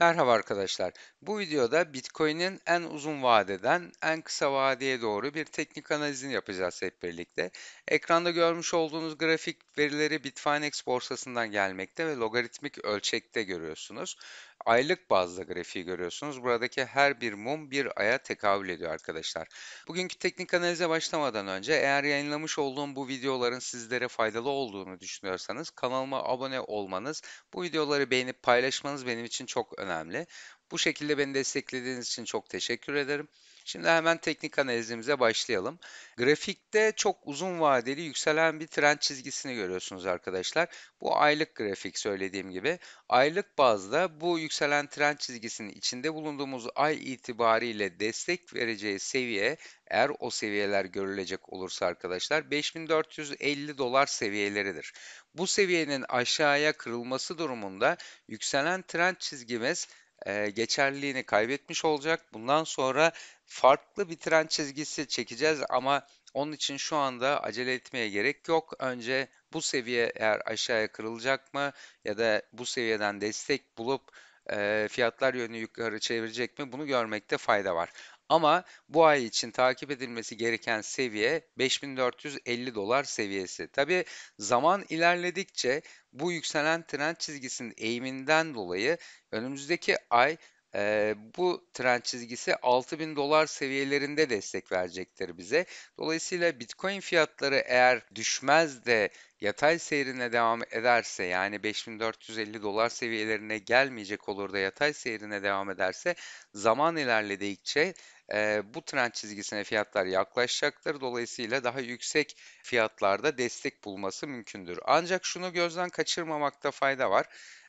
Merhaba arkadaşlar. Bu videoda Bitcoin'in en uzun vadeden en kısa vadeye doğru bir teknik analizini yapacağız hep birlikte. Ekranda görmüş olduğunuz grafik verileri Bitfinex borsasından gelmekte ve logaritmik ölçekte görüyorsunuz. Aylık bazda grafiği görüyorsunuz. Buradaki her bir mum bir aya tekabül ediyor arkadaşlar. Bugünkü teknik analize başlamadan önce eğer yayınlamış olduğum bu videoların sizlere faydalı olduğunu düşünüyorsanız kanalıma abone olmanız, bu videoları beğenip paylaşmanız benim için çok önemli. Bu şekilde beni desteklediğiniz için çok teşekkür ederim. Şimdi hemen teknik analizimize başlayalım. Grafikte çok uzun vadeli yükselen bir trend çizgisini görüyorsunuz arkadaşlar. Bu aylık grafik söylediğim gibi. Aylık bazda bu yükselen trend çizgisinin içinde bulunduğumuz ay itibariyle destek vereceği seviye eğer o seviyeler görülecek olursa arkadaşlar 5450 dolar seviyeleridir. Bu seviyenin aşağıya kırılması durumunda yükselen trend çizgimiz e, geçerliliğini kaybetmiş olacak. Bundan sonra farklı bir tren çizgisi çekeceğiz ama onun için şu anda acele etmeye gerek yok. Önce bu seviye eğer aşağıya kırılacak mı ya da bu seviyeden destek bulup fiyatlar yönü yukarı çevirecek mi bunu görmekte fayda var. Ama bu ay için takip edilmesi gereken seviye 5450 dolar seviyesi. Tabi zaman ilerledikçe bu yükselen trend çizgisinin eğiminden dolayı önümüzdeki ay e, bu trend çizgisi 6000 dolar seviyelerinde destek verecektir bize. Dolayısıyla Bitcoin fiyatları eğer düşmez de yatay seyrine devam ederse yani 5450 dolar seviyelerine gelmeyecek olur da yatay seyrine devam ederse zaman ilerledikçe e, bu trend çizgisine fiyatlar yaklaşacaktır. Dolayısıyla daha yüksek fiyatlarda destek bulması mümkündür. Ancak şunu gözden kaçırmamakta fayda var.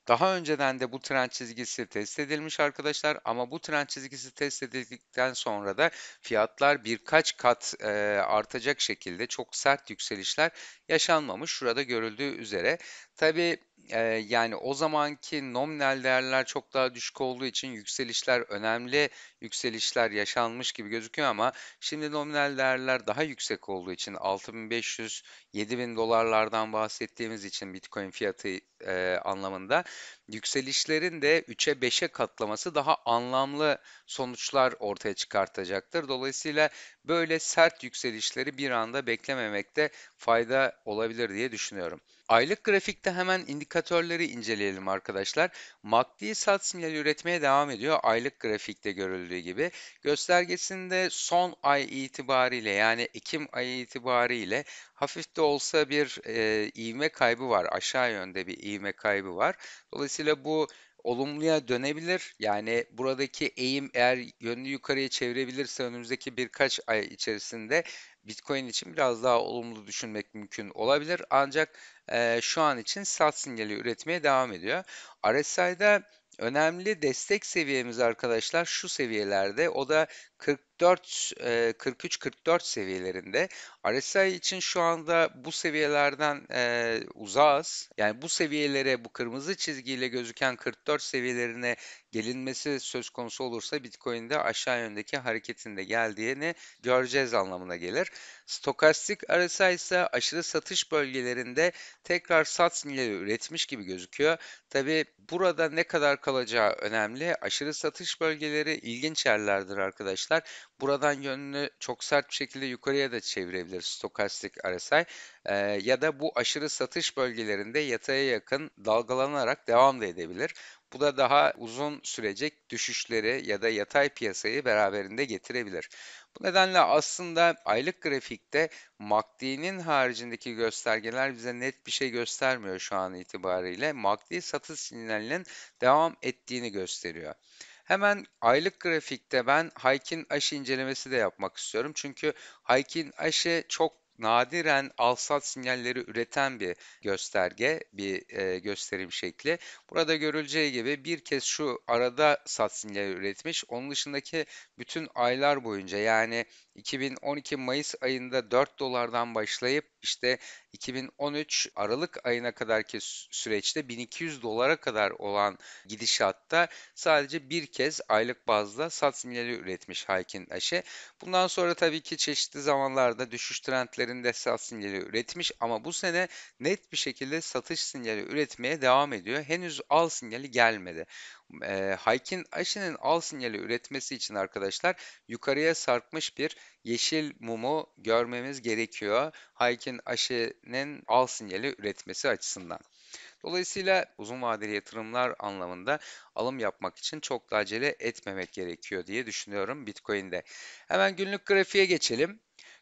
Daha önceden de bu trend çizgisi test edilmiş arkadaşlar ama bu trend çizgisi test edildikten sonra da fiyatlar birkaç kat e, artacak şekilde çok sert yükselişler yaşanmamış şurada görüldüğü üzere. Tabi ee, yani o zamanki nominal değerler çok daha düşük olduğu için yükselişler önemli yükselişler yaşanmış gibi gözüküyor ama şimdi nominal değerler daha yüksek olduğu için 6500-7000 dolarlardan bahsettiğimiz için Bitcoin fiyatı e, anlamında yükselişlerin de 3'e 5'e katlaması daha anlamlı sonuçlar ortaya çıkartacaktır. Dolayısıyla böyle sert yükselişleri bir anda beklememekte fayda olabilir diye düşünüyorum. Aylık grafikte hemen indikatörleri inceleyelim arkadaşlar. MACD sat sinyali üretmeye devam ediyor. Aylık grafikte görüldüğü gibi. Göstergesinde son ay itibariyle yani Ekim ayı itibariyle hafif de olsa bir e, ivme kaybı var. Aşağı yönde bir ivme kaybı var. Dolayısıyla bu olumluya dönebilir. Yani buradaki eğim eğer yönünü yukarıya çevirebilirse önümüzdeki birkaç ay içerisinde Bitcoin için biraz daha olumlu düşünmek mümkün olabilir. Ancak e, şu an için sat sinyali üretmeye devam ediyor. RSI'da önemli destek seviyemiz arkadaşlar şu seviyelerde. O da 40 44 43 44 seviyelerinde. RSI için şu anda bu seviyelerden e, uzağız. Yani bu seviyelere bu kırmızı çizgiyle gözüken 44 seviyelerine gelinmesi söz konusu olursa Bitcoin'de aşağı yöndeki hareketinde geldiğini göreceğiz anlamına gelir. Stokastik RSI ise aşırı satış bölgelerinde tekrar sat sinyali üretmiş gibi gözüküyor. Tabi burada ne kadar kalacağı önemli. Aşırı satış bölgeleri ilginç yerlerdir arkadaşlar. Buradan yönünü çok sert bir şekilde yukarıya da çevirebilir stokastik RSI e, ee, ya da bu aşırı satış bölgelerinde yataya yakın dalgalanarak devam da edebilir. Bu da daha uzun sürecek düşüşleri ya da yatay piyasayı beraberinde getirebilir. Bu nedenle aslında aylık grafikte MACD'nin haricindeki göstergeler bize net bir şey göstermiyor şu an itibariyle. MACD satış sinyalinin devam ettiğini gösteriyor. Hemen aylık grafikte ben Haykin aşı incelemesi de yapmak istiyorum. Çünkü Haykin aşı çok nadiren alsat sinyalleri üreten bir gösterge, bir e, gösterim şekli. Burada görüleceği gibi bir kez şu arada sat sinyali üretmiş. Onun dışındaki bütün aylar boyunca yani 2012 Mayıs ayında 4 dolardan başlayıp işte 2013 Aralık ayına kadarki süreçte 1200 dolara kadar olan gidişatta sadece bir kez aylık bazda sinyali üretmiş Haykin Aşe. Bundan sonra tabii ki çeşitli zamanlarda düşüş trendlerinde sinyali üretmiş ama bu sene net bir şekilde satış sinyali üretmeye devam ediyor. Henüz al sinyali gelmedi. E, Haykin aşının al sinyali üretmesi için arkadaşlar yukarıya sarkmış bir yeşil mumu görmemiz gerekiyor. Haykin aşının al sinyali üretmesi açısından. Dolayısıyla uzun vadeli yatırımlar anlamında alım yapmak için çok da acele etmemek gerekiyor diye düşünüyorum Bitcoin'de. Hemen günlük grafiğe geçelim.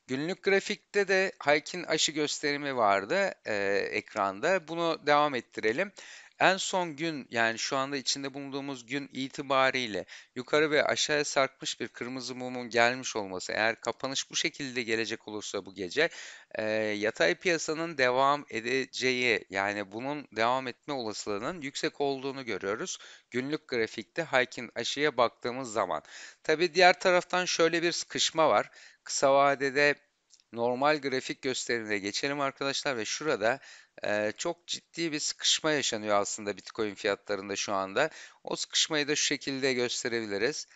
Günlük grafikte de Haykin aşı gösterimi vardı e, ekranda. Bunu devam ettirelim. En son gün yani şu anda içinde bulunduğumuz gün itibariyle yukarı ve aşağıya sarkmış bir kırmızı mumun gelmiş olması eğer kapanış bu şekilde gelecek olursa bu gece e, yatay piyasanın devam edeceği yani bunun devam etme olasılığının yüksek olduğunu görüyoruz. Günlük grafikte hiking aşıya baktığımız zaman. Tabi diğer taraftan şöyle bir sıkışma var. Kısa vadede normal grafik gösterimine geçelim arkadaşlar ve şurada e, çok ciddi bir sıkışma yaşanıyor aslında Bitcoin fiyatlarında şu anda. O sıkışmayı da şu şekilde gösterebiliriz.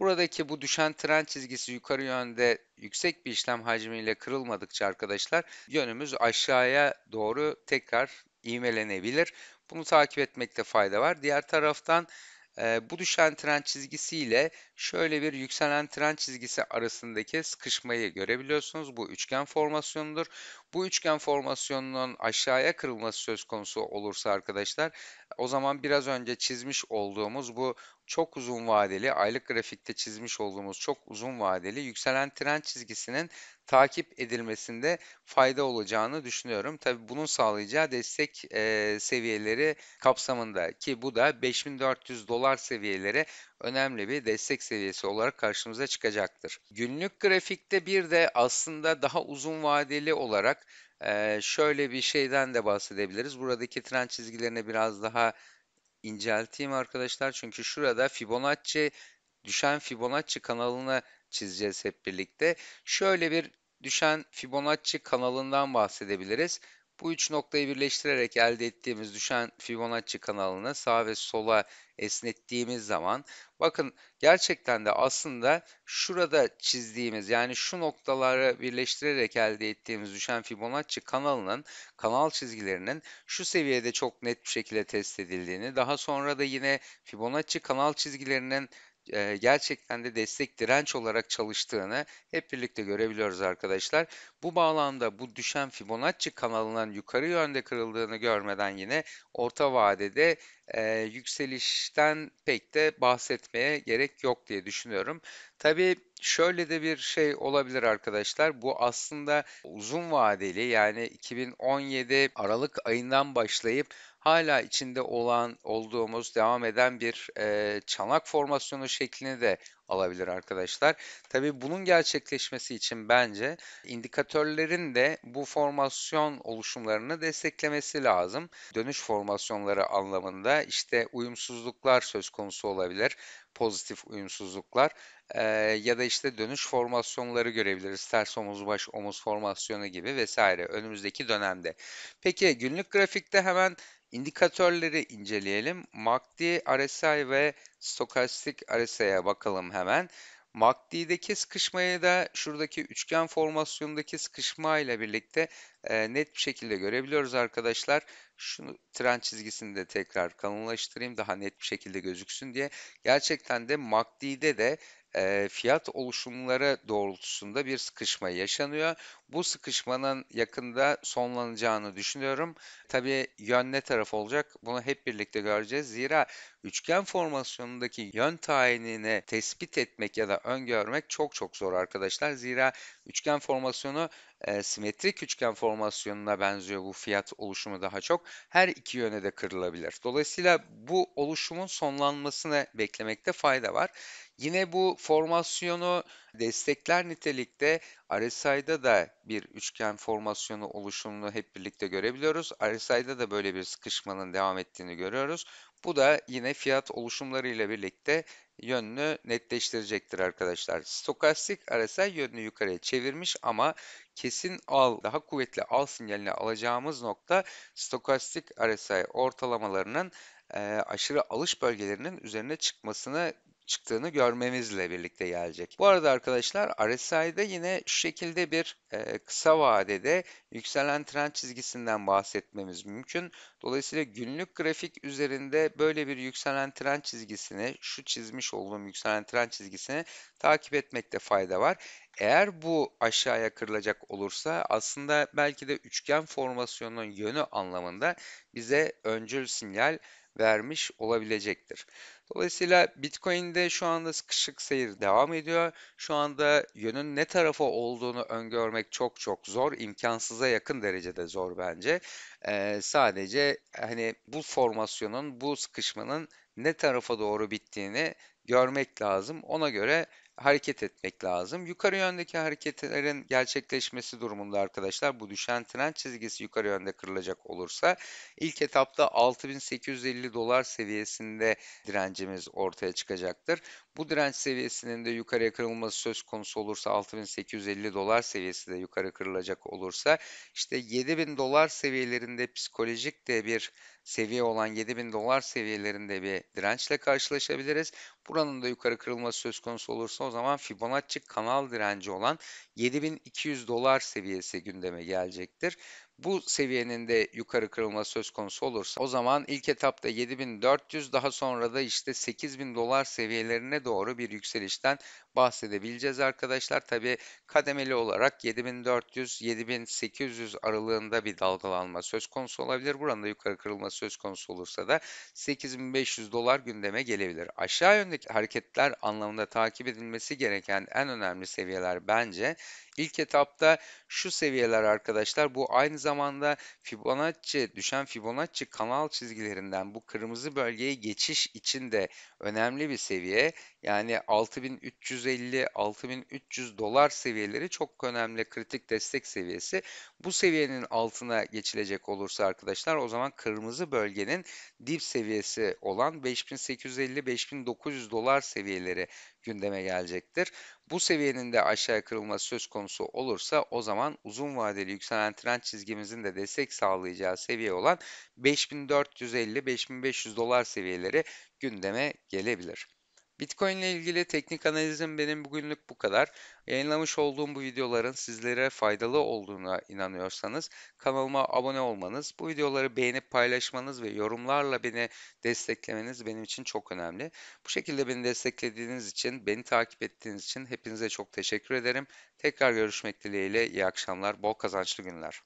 Buradaki bu düşen trend çizgisi yukarı yönde yüksek bir işlem hacmiyle kırılmadıkça arkadaşlar yönümüz aşağıya doğru tekrar ivmelenebilir. Bunu takip etmekte fayda var. Diğer taraftan e, bu düşen trend çizgisiyle şöyle bir yükselen trend çizgisi arasındaki sıkışmayı görebiliyorsunuz. Bu üçgen formasyonudur. Bu üçgen formasyonunun aşağıya kırılması söz konusu olursa arkadaşlar o zaman biraz önce çizmiş olduğumuz bu çok uzun vadeli aylık grafikte çizmiş olduğumuz çok uzun vadeli yükselen trend çizgisinin takip edilmesinde fayda olacağını düşünüyorum. Tabi bunun sağlayacağı destek e, seviyeleri kapsamında ki bu da 5400 dolar seviyeleri önemli bir destek seviyesi olarak karşımıza çıkacaktır. Günlük grafikte bir de aslında daha uzun vadeli olarak e, şöyle bir şeyden de bahsedebiliriz. Buradaki trend çizgilerini biraz daha incelteyim arkadaşlar. Çünkü şurada Fibonacci düşen Fibonacci kanalını çizeceğiz hep birlikte. Şöyle bir düşen Fibonacci kanalından bahsedebiliriz. Bu üç noktayı birleştirerek elde ettiğimiz düşen Fibonacci kanalını sağ ve sola esnettiğimiz zaman bakın gerçekten de aslında şurada çizdiğimiz yani şu noktaları birleştirerek elde ettiğimiz düşen Fibonacci kanalının kanal çizgilerinin şu seviyede çok net bir şekilde test edildiğini daha sonra da yine Fibonacci kanal çizgilerinin e, gerçekten de destek direnç olarak çalıştığını hep birlikte görebiliyoruz arkadaşlar. Bu bağlamda bu düşen Fibonacci kanalının yukarı yönde kırıldığını görmeden yine orta vadede e, yükselişten pek de bahsetmeye gerek yok diye düşünüyorum. Tabii şöyle de bir şey olabilir arkadaşlar. Bu aslında uzun vadeli yani 2017 Aralık ayından başlayıp hala içinde olan olduğumuz devam eden bir e, çanak formasyonu şeklini de alabilir arkadaşlar. Tabi bunun gerçekleşmesi için bence indikatörlerin de bu formasyon oluşumlarını desteklemesi lazım. Dönüş formasyonları anlamında işte uyumsuzluklar söz konusu olabilir pozitif uyumsuzluklar e, ya da işte dönüş formasyonları görebiliriz. Ters omuz baş omuz formasyonu gibi vesaire önümüzdeki dönemde. Peki günlük grafikte hemen İndikatörleri inceleyelim. MACD, RSI ve stokastik RSI'ye bakalım hemen. MACD'deki sıkışmayı da şuradaki üçgen formasyondaki sıkışma ile birlikte ee, net bir şekilde görebiliyoruz arkadaşlar. Şunu trend çizgisini de tekrar kalınlaştırayım daha net bir şekilde gözüksün diye. Gerçekten de MACD'de de e, fiyat oluşumları doğrultusunda bir sıkışma yaşanıyor. Bu sıkışmanın yakında sonlanacağını düşünüyorum. Tabii yön ne taraf olacak bunu hep birlikte göreceğiz. Zira üçgen formasyonundaki yön tayinini tespit etmek ya da öngörmek çok çok zor arkadaşlar. Zira üçgen formasyonu e, simetrik üçgen formasyonuna benziyor bu fiyat oluşumu daha çok. Her iki yöne de kırılabilir. Dolayısıyla bu oluşumun sonlanmasını beklemekte fayda var. Yine bu formasyonu destekler nitelikte RSI'da da bir üçgen formasyonu oluşumunu hep birlikte görebiliyoruz. RSI'da da böyle bir sıkışmanın devam ettiğini görüyoruz. Bu da yine fiyat oluşumları ile birlikte yönünü netleştirecektir arkadaşlar. Stokastik RSI yönünü yukarıya çevirmiş ama kesin al, daha kuvvetli al sinyalini alacağımız nokta stokastik RSI ortalamalarının e, aşırı alış bölgelerinin üzerine çıkmasını çıktığını görmemizle birlikte gelecek. Bu arada arkadaşlar RSI'de yine şu şekilde bir e, kısa vadede yükselen trend çizgisinden bahsetmemiz mümkün. Dolayısıyla günlük grafik üzerinde böyle bir yükselen trend çizgisini, şu çizmiş olduğum yükselen trend çizgisini takip etmekte fayda var. Eğer bu aşağıya kırılacak olursa aslında belki de üçgen formasyonunun yönü anlamında bize öncül sinyal vermiş olabilecektir. Dolayısıyla Bitcoin'de şu anda sıkışık seyir devam ediyor. Şu anda yönün ne tarafa olduğunu öngörmek çok çok zor. imkansıza yakın derecede zor bence. Ee, sadece hani bu formasyonun, bu sıkışmanın ne tarafa doğru bittiğini görmek lazım. Ona göre hareket etmek lazım. Yukarı yöndeki hareketlerin gerçekleşmesi durumunda arkadaşlar bu düşen trend çizgisi yukarı yönde kırılacak olursa ilk etapta 6850 dolar seviyesinde direncimiz ortaya çıkacaktır. Bu direnç seviyesinin de yukarıya kırılması söz konusu olursa 6850 dolar seviyesi de yukarı kırılacak olursa işte 7000 dolar seviyelerinde psikolojik de bir seviye olan 7000 dolar seviyelerinde bir dirençle karşılaşabiliriz. Buranın da yukarı kırılması söz konusu olursa o zaman Fibonacci kanal direnci olan 7200 dolar seviyesi gündeme gelecektir. Bu seviyenin de yukarı kırılma söz konusu olursa o zaman ilk etapta 7400 daha sonra da işte 8000 dolar seviyelerine doğru bir yükselişten bahsedebileceğiz arkadaşlar. Tabi kademeli olarak 7400-7800 aralığında bir dalgalanma söz konusu olabilir. Buranın da yukarı kırılma söz konusu olursa da 8500 dolar gündeme gelebilir. Aşağı yöndeki hareketler anlamında takip edilmesi gereken en önemli seviyeler bence İlk etapta şu seviyeler arkadaşlar bu aynı zamanda Fibonacci düşen Fibonacci kanal çizgilerinden bu kırmızı bölgeye geçiş için de önemli bir seviye. Yani 6350-6300 dolar seviyeleri çok önemli kritik destek seviyesi. Bu seviyenin altına geçilecek olursa arkadaşlar o zaman kırmızı bölgenin dip seviyesi olan 5850-5900 dolar seviyeleri gündeme gelecektir. Bu seviyenin de aşağı kırılması söz konusu olursa o zaman uzun vadeli yükselen trend çizgimizin de destek sağlayacağı seviye olan 5450-5500 dolar seviyeleri gündeme gelebilir. Bitcoin ile ilgili teknik analizim benim bugünlük bu kadar. Yayınlamış olduğum bu videoların sizlere faydalı olduğuna inanıyorsanız kanalıma abone olmanız, bu videoları beğenip paylaşmanız ve yorumlarla beni desteklemeniz benim için çok önemli. Bu şekilde beni desteklediğiniz için, beni takip ettiğiniz için hepinize çok teşekkür ederim. Tekrar görüşmek dileğiyle iyi akşamlar, bol kazançlı günler.